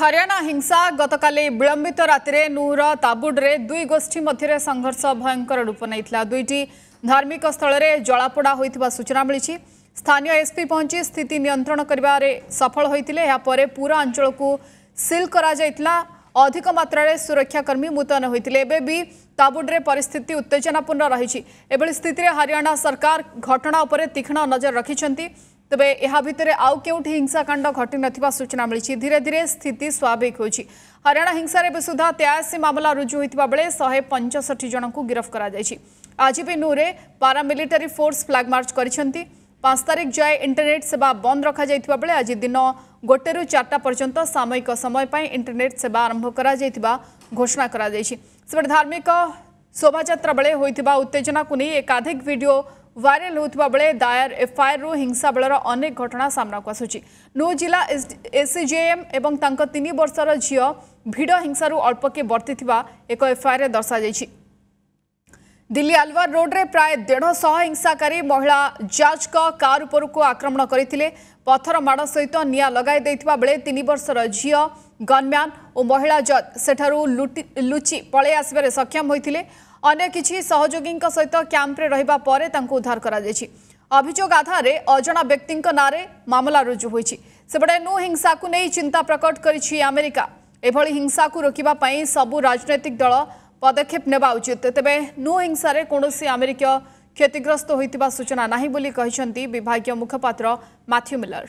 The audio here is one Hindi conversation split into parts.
হরিয়ানা হিংসা গতকাল বিলম্বিত রাতে নূর তাবুডে দুই গোষ্ঠী মধ্যে সংঘর্ষ ভয়ঙ্কর রূপ নেই দুইটি ধার্মিক স্থলের জলাপোড়া হয়ে সূচনা মিছে স্থানীয় এসপি পৌঁছি স্থিতি নিয়ন্ত্রণ করবার সফল হয়েছে এরপরে পুরা অঞ্চলক সিল করা অধিক মাত্রার সুরক্ষাকর্মী মুতয়ন হয়েছে এবে বি তাবুডে পরিস্থিতি উত্তেজনাপূর্ণ রয়েছে এভাবে স্থিতি হরিয়ানা সরকার ঘটনা উপরে তীক্ষ্ণ নজর রাখি ତେବେ ଏହା ଭିତରେ ଆଉ କେଉଁଠି ହିଂସାକାଣ୍ଡ ଘଟିନଥିବା ସୂଚନା ମିଳିଛି ଧୀରେ ଧୀରେ ସ୍ଥିତି ସ୍ୱାଭାବିକ ହେଉଛି ହରିୟାଣା ହିଂସାରେ ଏବେ ସୁଦ୍ଧା ତେୟାଅଶୀ ମାମଲା ରୁଜୁ ହୋଇଥିବା ବେଳେ ଶହେ ପଞ୍ଚଷଠି ଜଣଙ୍କୁ ଗିରଫ କରାଯାଇଛି ଆଜି ବି ନୁରେ ପାରାମିଲିଟାରୀ ଫୋର୍ସ ଫ୍ଲାଗ୍ ମାର୍ଚ୍ଚ କରିଛନ୍ତି ପାଞ୍ଚ ତାରିଖ ଯାଏ ଇଣ୍ଟରନେଟ୍ ସେବା ବନ୍ଦ ରଖାଯାଇଥିବା ବେଳେ ଆଜି ଦିନ ଗୋଟେରୁ ଚାରିଟା ପର୍ଯ୍ୟନ୍ତ ସାମୟିକ ସମୟ ପାଇଁ ଇଣ୍ଟରନେଟ୍ ସେବା ଆରମ୍ଭ କରାଯାଇଥିବା ଘୋଷଣା କରାଯାଇଛି ସେପଟେ ଧାର୍ମିକ ଶୋଭାଯାତ୍ରା ବେଳେ ହୋଇଥିବା ଉତ୍ତେଜନାକୁ ନେଇ ଏକାଧିକ ଭିଡ଼ିଓ ವೈರಲ್ ಹೋಗುತ್ತಿರುವ ಬೆಳೆ ದಾಯರ್ ಎಫ್ಐಆರ್ರು ಹಿಂಸಾ ಬೆಳರ ಅನೇಕ ಘಟನಾ ಸಾಮನಾಕು ಆಸುଛି ନୂ ଜିଲ୍ଲା ଏସ୍ସିଜେଏମ୍ ଏବଂ ତାଙ୍କ ତିନି ବର୍ଷର ଝିଅ ଭିଡ଼ ହିଂସାରୁ ଅଳ୍ପକେ ବର୍ତ୍ତିଥିବା ଏକ ଏଫ୍ଆଇଆର୍ରେ ଦର୍ଶାଯାଇଛି ଦିଲ୍ଲୀ ଆଲୱାର ରୋଡ୍ରେ ପ୍ରାୟ ଦେଢ଼ଶହ ହିଂସାକାରୀ ମହିଳା ଜଜ୍ଙ୍କ କାର୍ ଉପରକୁ ଆକ୍ରମଣ କରିଥିଲେ ପଥର ମାଡ଼ ସହିତ ନିଆଁ ଲଗାଇ ଦେଇଥିବା ବେଳେ ତିନି ବର୍ଷର ଝିଅ ଗନମ୍ୟାନ୍ ଓ ମହିଳା ଜଜ୍ ସେଠାରୁ ଲୁଚି ପଳାଇ ଆସିବାରେ ସକ୍ଷମ ହୋଇଥିଲେ ଅନ୍ୟ କିଛି ସହଯୋଗୀଙ୍କ ସହିତ କ୍ୟାମ୍ପରେ ରହିବା ପରେ ତାଙ୍କୁ ଉଦ୍ଧାର କରାଯାଇଛି ଅଭିଯୋଗ ଆଧାରରେ ଅଜଣା ବ୍ୟକ୍ତିଙ୍କ ନାଁରେ ମାମଲା ରୁଜୁ ହୋଇଛି ସେପଟେ ନୁ ହିଂସାକୁ ନେଇ ଚିନ୍ତା ପ୍ରକଟ କରିଛି ଆମେରିକା ଏଭଳି ହିଂସାକୁ ରୋକିବା ପାଇଁ ସବୁ ରାଜନୈତିକ ଦଳ ପଦକ୍ଷେପ ନେବା ଉଚିତ ତେବେ ନୁ ହିଂସାରେ କୌଣସି ଆମେରିକୀୟ କ୍ଷତିଗ୍ରସ୍ତ ହୋଇଥିବା ସୂଚନା ନାହିଁ ବୋଲି କହିଛନ୍ତି ବିଭାଗୀୟ ମୁଖପାତ୍ର ମାଥ୍ୟୁ ମିଲର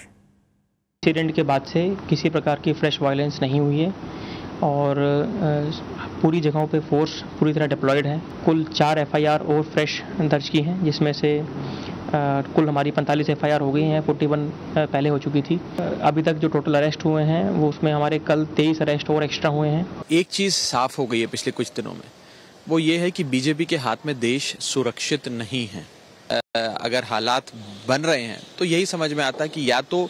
इंसिडेंट के बाद से किसी प्रकार की फ्रेश वायलेंस नहीं हुई है और पूरी जगहों पे फोर्स पूरी तरह डिप्लॉयड है कुल चार एफआईआर और फ्रेश दर्ज की हैं जिसमें से आ, कुल हमारी 45 एफ हो गई हैं 41 पहले हो चुकी थी अभी तक जो टोटल अरेस्ट हुए हैं वो उसमें हमारे कल तेईस अरेस्ट और एक्स्ट्रा हुए हैं एक चीज़ साफ हो गई है पिछले कुछ दिनों में वो ये है कि बीजेपी के हाथ में देश सुरक्षित नहीं है अगर हालात बन रहे हैं तो यही समझ में आता है कि या तो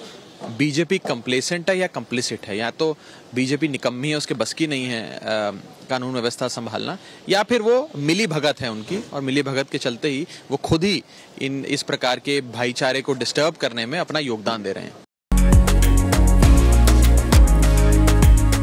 बीजेपी कंप्लेसेंट है या कंप्लिसिट है या तो बीजेपी निकम्मी है उसके बस की नहीं है आ, कानून व्यवस्था संभालना या फिर वो मिली भगत है उनकी और मिली भगत के चलते ही वो खुद ही इन इस प्रकार के भाईचारे को डिस्टर्ब करने में अपना योगदान दे रहे हैं